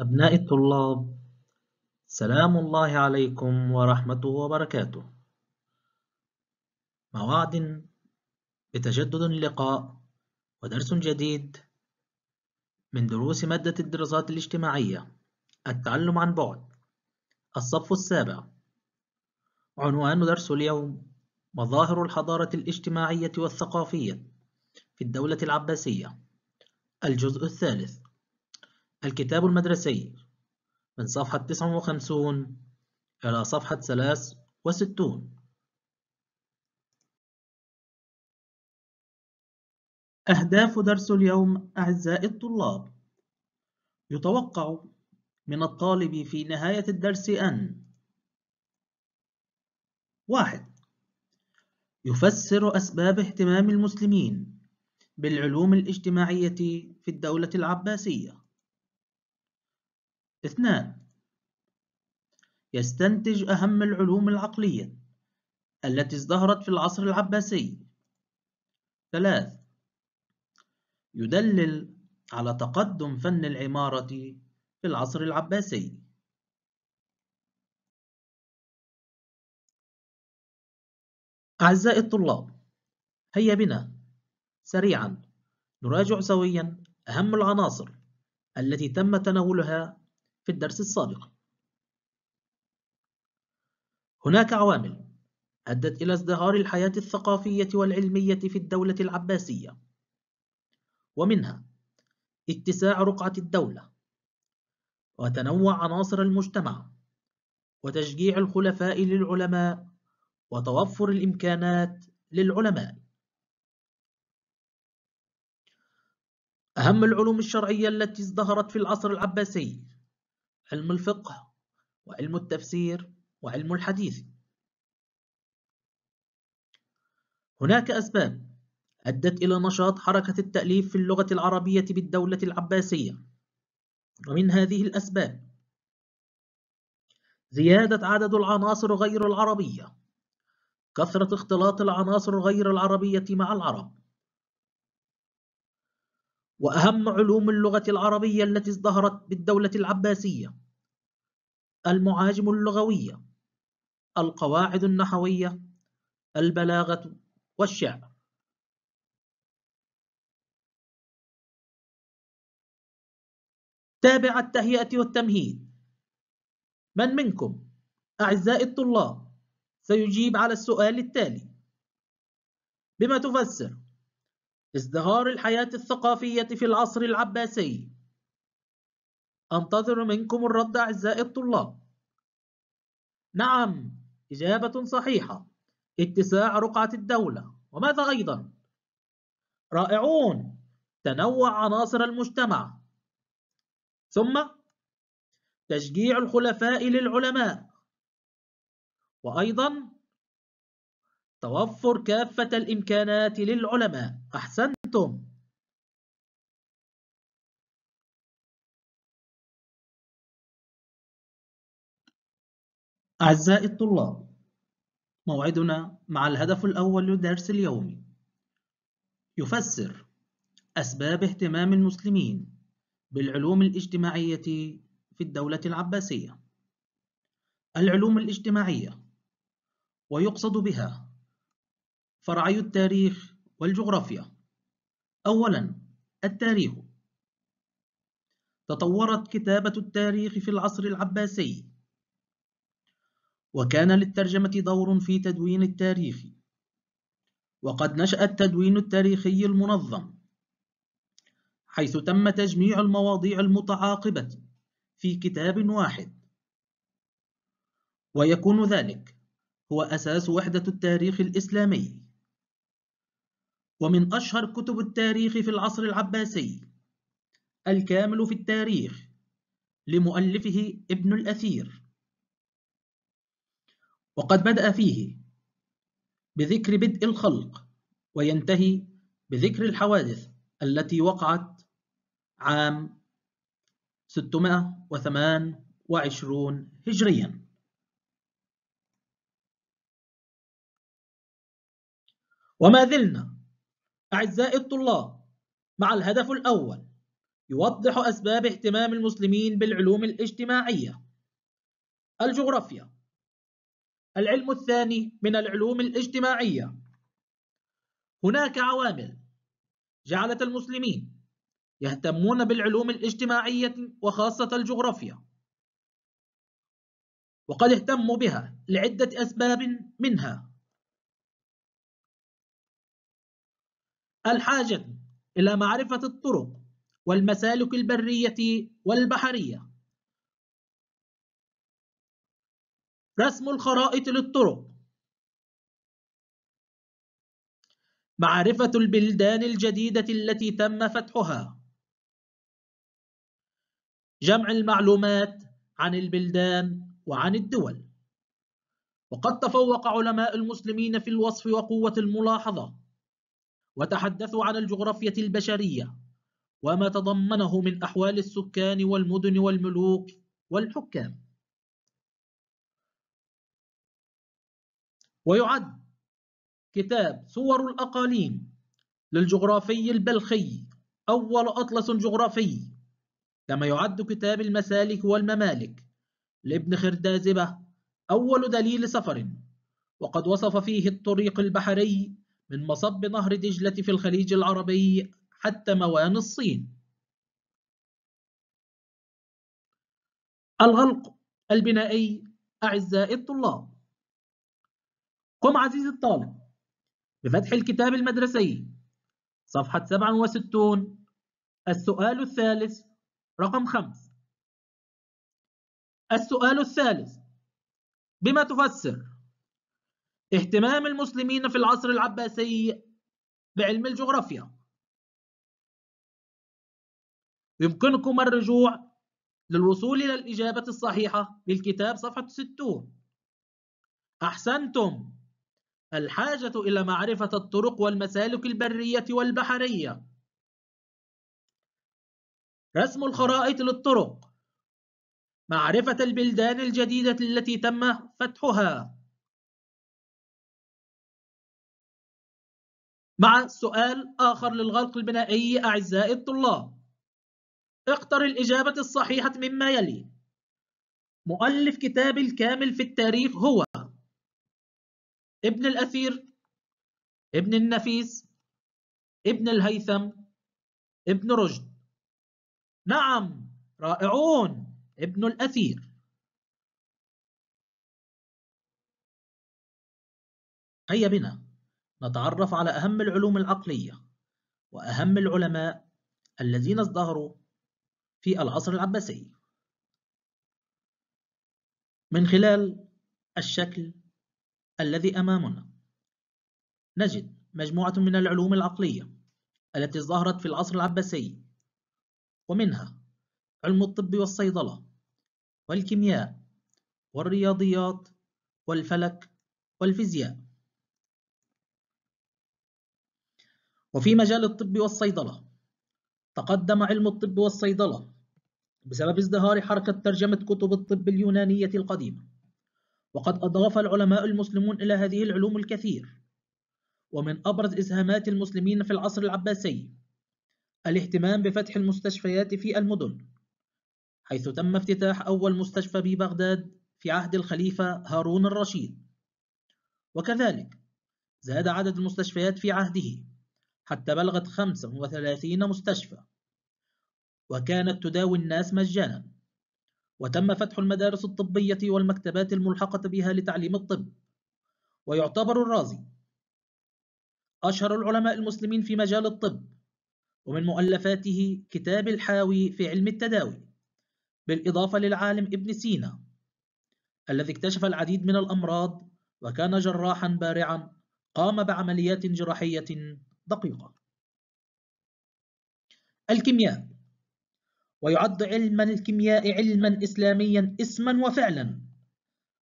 أبناء الطلاب سلام الله عليكم ورحمته وبركاته موعد بتجدد اللقاء ودرس جديد من دروس مادة الدراسات الاجتماعية التعلم عن بعد الصف السابع عنوان درس اليوم مظاهر الحضارة الاجتماعية والثقافية في الدولة العباسية الجزء الثالث الكتاب المدرسي من صفحة 59 إلى صفحة 63 أهداف درس اليوم أعزائي الطلاب يتوقع من الطالب في نهاية الدرس أن واحد يفسر أسباب اهتمام المسلمين بالعلوم الاجتماعية في الدولة العباسية اثنان يستنتج أهم العلوم العقلية التي ازدهرت في العصر العباسي ثلاث يدلل على تقدم فن العمارة في العصر العباسي أعزائي الطلاب هيا بنا سريعا نراجع سويا أهم العناصر التي تم تناولها في الدرس السابق هناك عوامل أدت إلى ازدهار الحياة الثقافية والعلمية في الدولة العباسية ومنها اتساع رقعة الدولة وتنوع عناصر المجتمع وتشجيع الخلفاء للعلماء وتوفر الإمكانات للعلماء أهم العلوم الشرعية التي ازدهرت في العصر العباسي علم الفقه وعلم التفسير وعلم الحديث هناك أسباب أدت إلى نشاط حركة التأليف في اللغة العربية بالدولة العباسية ومن هذه الأسباب زيادة عدد العناصر غير العربية كثرة اختلاط العناصر غير العربية مع العرب وأهم علوم اللغة العربية التي ازدهرت بالدولة العباسية المعاجم اللغوية القواعد النحوية البلاغة والشعر تابع التهيئة والتمهيد من منكم أعزائي الطلاب سيجيب على السؤال التالي بما تفسر ازدهار الحياة الثقافية في العصر العباسي أنتظر منكم الرد أعزائي الطلاب نعم إجابة صحيحة اتساع رقعة الدولة وماذا أيضا؟ رائعون تنوع عناصر المجتمع ثم تشجيع الخلفاء للعلماء وأيضا توفر كافة الإمكانات للعلماء أحسنتم أعزائي الطلاب موعدنا مع الهدف الأول للدرس اليومي يفسر أسباب اهتمام المسلمين بالعلوم الاجتماعية في الدولة العباسية العلوم الاجتماعية ويقصد بها فرعي التاريخ والجغرافيا أولا التاريخ تطورت كتابة التاريخ في العصر العباسي وكان للترجمة دور في تدوين التاريخ وقد نشأ التدوين التاريخي المنظم حيث تم تجميع المواضيع المتعاقبة في كتاب واحد ويكون ذلك هو أساس وحدة التاريخ الإسلامي ومن أشهر كتب التاريخ في العصر العباسي الكامل في التاريخ لمؤلفه ابن الأثير وقد بدأ فيه بذكر بدء الخلق وينتهي بذكر الحوادث التي وقعت عام 628 هجريا وما زلنا أعزائي الطلاب مع الهدف الأول يوضح أسباب اهتمام المسلمين بالعلوم الاجتماعية الجغرافيا العلم الثاني من العلوم الاجتماعية هناك عوامل جعلت المسلمين يهتمون بالعلوم الاجتماعية وخاصة الجغرافيا وقد اهتموا بها لعدة أسباب منها الحاجة إلى معرفة الطرق والمسالك البرية والبحرية رسم الخرائط للطرق معرفة البلدان الجديدة التي تم فتحها جمع المعلومات عن البلدان وعن الدول وقد تفوق علماء المسلمين في الوصف وقوة الملاحظة وتحدثوا عن الجغرافية البشرية وما تضمنه من أحوال السكان والمدن والملوك والحكام ويعد كتاب صور الأقاليم للجغرافي البلخي أول أطلس جغرافي كما يعد كتاب المسالك والممالك لابن خردازبة أول دليل سفر وقد وصف فيه الطريق البحري من مصب نهر دجلة في الخليج العربي حتى موان الصين الغلق البنائي أعزائي الطلاب قم عزيزي الطالب بفتح الكتاب المدرسي صفحة 67 السؤال الثالث رقم 5 السؤال الثالث بما تفسر اهتمام المسلمين في العصر العباسي بعلم الجغرافيا يمكنكم الرجوع للوصول إلى الإجابة الصحيحة بالكتاب صفحة 60 أحسنتم الحاجة إلى معرفة الطرق والمسالك البرية والبحرية رسم الخرائط للطرق معرفة البلدان الجديدة التي تم فتحها مع سؤال آخر للغلق البنائي أعزائي الطلاب اقتر الإجابة الصحيحة مما يلي مؤلف كتاب الكامل في التاريخ هو ابن الأثير ابن النفيس ابن الهيثم ابن رشد نعم رائعون ابن الأثير هيا بنا نتعرف على أهم العلوم العقلية وأهم العلماء الذين ازدهروا في العصر العباسي من خلال الشكل الذي أمامنا نجد مجموعة من العلوم العقلية التي ازدهرت في العصر العباسي ومنها علم الطب والصيدلة والكيمياء والرياضيات والفلك والفيزياء وفي مجال الطب والصيدلة تقدم علم الطب والصيدلة بسبب ازدهار حركة ترجمة كتب الطب اليونانية القديمة وقد أضاف العلماء المسلمون إلى هذه العلوم الكثير ومن أبرز إسهامات المسلمين في العصر العباسي الاهتمام بفتح المستشفيات في المدن حيث تم افتتاح أول مستشفى ببغداد في عهد الخليفة هارون الرشيد وكذلك زاد عدد المستشفيات في عهده حتى بلغت 35 مستشفى وكانت تداوي الناس مجانا وتم فتح المدارس الطبية والمكتبات الملحقة بها لتعليم الطب ويعتبر الرازي أشهر العلماء المسلمين في مجال الطب ومن مؤلفاته كتاب الحاوي في علم التداوي بالإضافة للعالم ابن سينا الذي اكتشف العديد من الأمراض وكان جراحا بارعا قام بعمليات جراحية دقيقة الكيمياء ويعد علما الكيمياء علما إسلاميا اسما وفعلا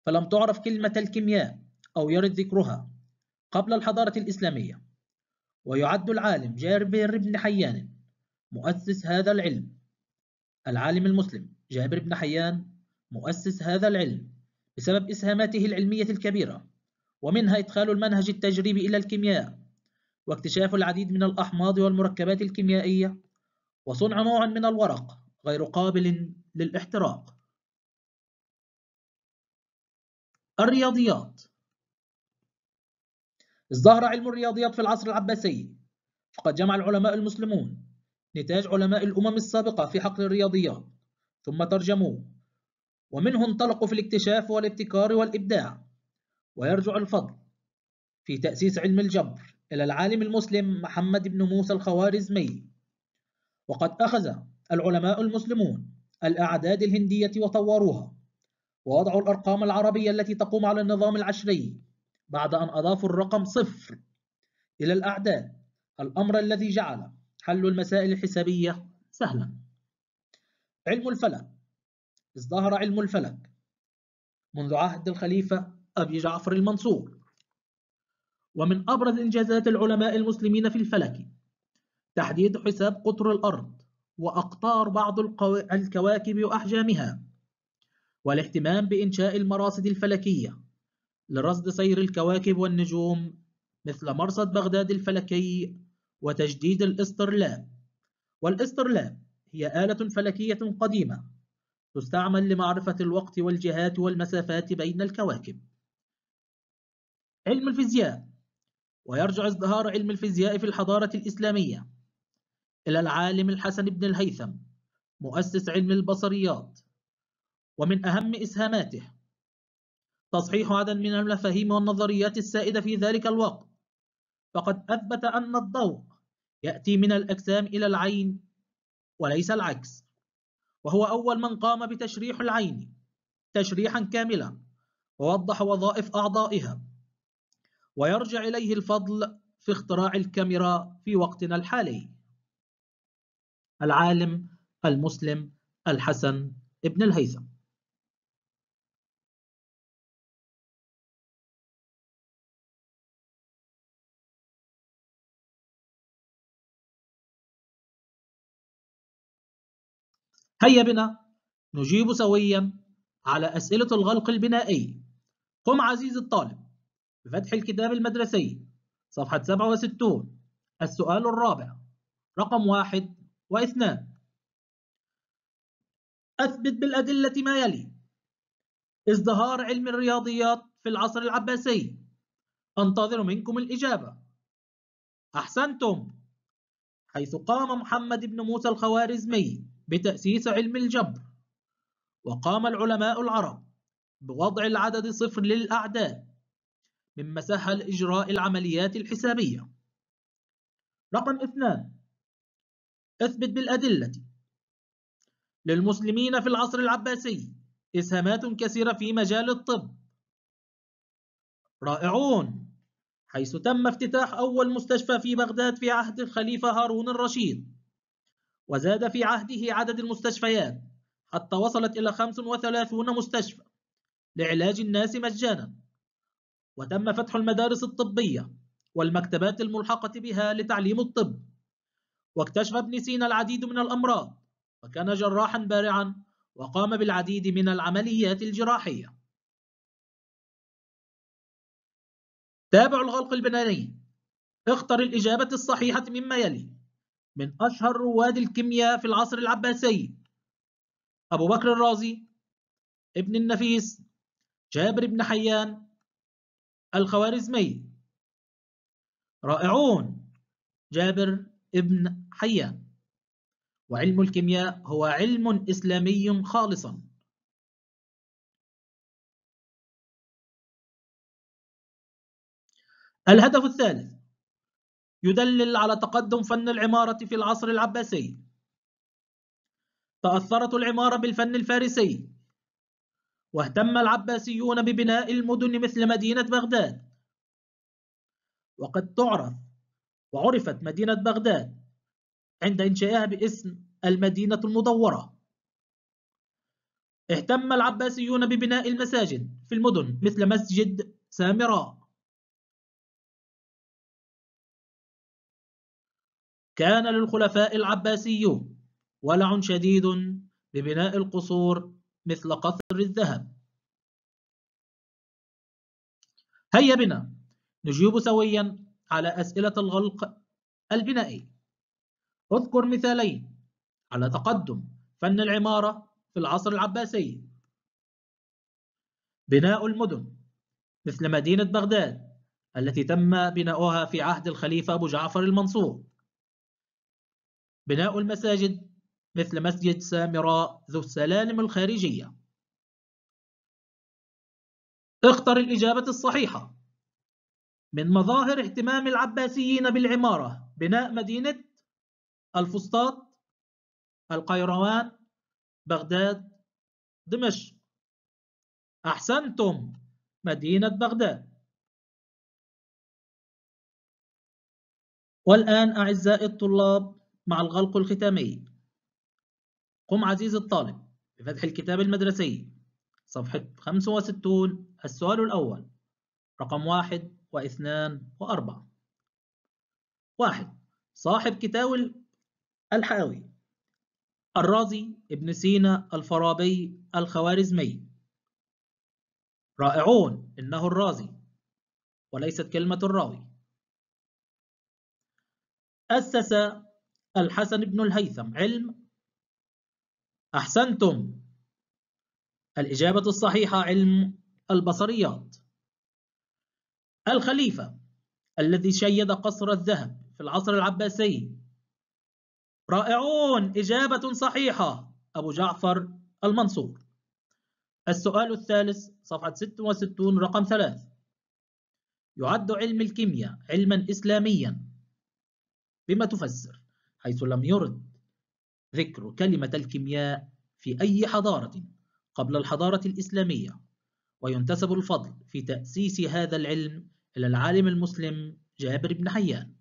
فلم تعرف كلمة الكيمياء أو يرد ذكرها قبل الحضارة الإسلامية ويعد العالم جابر بن حيان مؤسس هذا العلم العالم المسلم جابر بن حيان مؤسس هذا العلم بسبب إسهاماته العلمية الكبيرة ومنها إدخال المنهج التجريبي إلى الكيمياء واكتشاف العديد من الأحماض والمركبات الكيميائية وصنع نوع من الورق غير قابل للاحتراق الرياضيات ازدهر علم الرياضيات في العصر العباسي فقد جمع العلماء المسلمون نتاج علماء الأمم السابقة في حقل الرياضيات ثم ترجموه ومنه انطلقوا في الاكتشاف والابتكار والإبداع ويرجع الفضل في تأسيس علم الجبر إلى العالم المسلم محمد بن موسى الخوارزمي وقد أخذ العلماء المسلمون الأعداد الهندية وطوروها ووضعوا الأرقام العربية التي تقوم على النظام العشري بعد أن أضافوا الرقم صفر إلى الأعداد الأمر الذي جعل حل المسائل الحسابية سهلا علم الفلك ازدهر علم الفلك منذ عهد الخليفة أبي جعفر المنصور ومن أبرز إنجازات العلماء المسلمين في الفلك تحديد حساب قطر الأرض وأقطار بعض الكواكب وأحجامها والاهتمام بإنشاء المراصد الفلكية لرصد سير الكواكب والنجوم مثل مرصد بغداد الفلكي وتجديد الاسترلاب والاسترلاب هي آلة فلكية قديمة تستعمل لمعرفة الوقت والجهات والمسافات بين الكواكب علم الفيزياء ويرجع ازدهار علم الفيزياء في الحضارة الإسلامية إلى العالم الحسن بن الهيثم مؤسس علم البصريات ومن أهم إسهاماته تصحيح عدد من المفاهيم والنظريات السائدة في ذلك الوقت فقد أثبت أن الضوء يأتي من الأجسام إلى العين وليس العكس وهو أول من قام بتشريح العين تشريحا كاملا ووضح وظائف أعضائها ويرجع إليه الفضل في اختراع الكاميرا في وقتنا الحالي العالم المسلم الحسن ابن الهيثم هيا بنا نجيب سويا على أسئلة الغلق البنائي قم عزيزي الطالب بفتح الكتاب المدرسي صفحة 67 السؤال الرابع رقم واحد واثنان أثبت بالأدلة ما يلي ازدهار علم الرياضيات في العصر العباسي أنتظر منكم الإجابة أحسنتم حيث قام محمد بن موسى الخوارزمي بتأسيس علم الجبر وقام العلماء العرب بوضع العدد صفر للأعداد مما سهل إجراء العمليات الحسابية رقم اثنان اثبت بالأدلة للمسلمين في العصر العباسي إسهامات كثيرة في مجال الطب رائعون حيث تم افتتاح أول مستشفى في بغداد في عهد الخليفة هارون الرشيد وزاد في عهده عدد المستشفيات حتى وصلت إلى 35 مستشفى لعلاج الناس مجانا وتم فتح المدارس الطبية والمكتبات الملحقة بها لتعليم الطب واكتشف ابن سينا العديد من الأمراض وكان جراحا بارعا وقام بالعديد من العمليات الجراحية تابع الغلق البناني اختر الإجابة الصحيحة مما يلي من أشهر رواد الكيمياء في العصر العباسي أبو بكر الرازي ابن النفيس جابر بن حيان الخوارزمي رائعون جابر ابن حيان وعلم الكيمياء هو علم إسلامي خالصا الهدف الثالث يدلل على تقدم فن العمارة في العصر العباسي تأثرت العمارة بالفن الفارسي واهتم العباسيون ببناء المدن مثل مدينة بغداد وقد تعرف وعرفت مدينة بغداد عند إنشائها باسم المدينة المدورة اهتم العباسيون ببناء المساجد في المدن مثل مسجد سامراء كان للخلفاء العباسيون ولع شديد ببناء القصور مثل قطر الذهب هيا بنا نجيب سويا على أسئلة الغلق البنائي اذكر مثالين على تقدم فن العمارة في العصر العباسي بناء المدن مثل مدينة بغداد التي تم بناؤها في عهد الخليفة أبو جعفر المنصور بناء المساجد مثل مسجد سامراء ذو السلالم الخارجية اختر الإجابة الصحيحة من مظاهر اهتمام العباسيين بالعمارة بناء مدينة الفسطاط القيروان بغداد دمشق أحسنتم مدينة بغداد والآن أعزائي الطلاب مع الغلق الختامي قم عزيز الطالب بفتح الكتاب المدرسي صفحة 65 السؤال الأول رقم واحد واثنان وأربعة واحد صاحب كتاب الحاوي الرازي ابن سينا الفارابي الخوارزمي رائعون إنه الرازي وليست كلمة الراوي أسس الحسن بن الهيثم علم أحسنتم الإجابة الصحيحة علم البصريات الخليفة الذي شيد قصر الذهب في العصر العباسي رائعون إجابة صحيحة أبو جعفر المنصور السؤال الثالث صفحة 66 رقم 3 يعد علم الكيمياء علما إسلاميا بما تفسر حيث لم يرد ذكر كلمة الكيمياء في أي حضارة قبل الحضارة الإسلامية وينتسب الفضل في تأسيس هذا العلم إلى العالم المسلم جابر بن حيان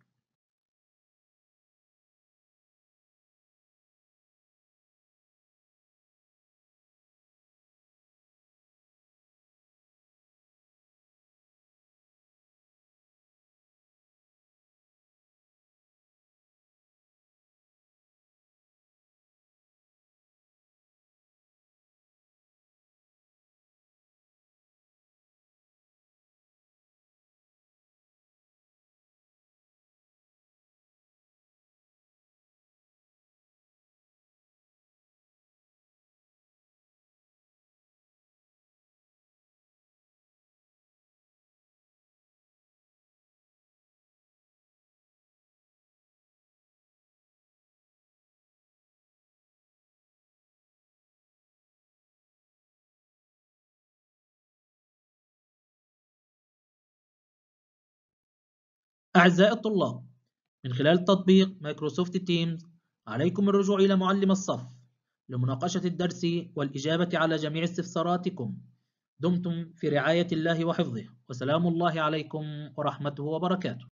أعزائي الطلاب من خلال تطبيق مايكروسوفت تيمز عليكم الرجوع إلى معلم الصف لمناقشة الدرس والإجابة على جميع استفساراتكم دمتم في رعاية الله وحفظه وسلام الله عليكم ورحمته وبركاته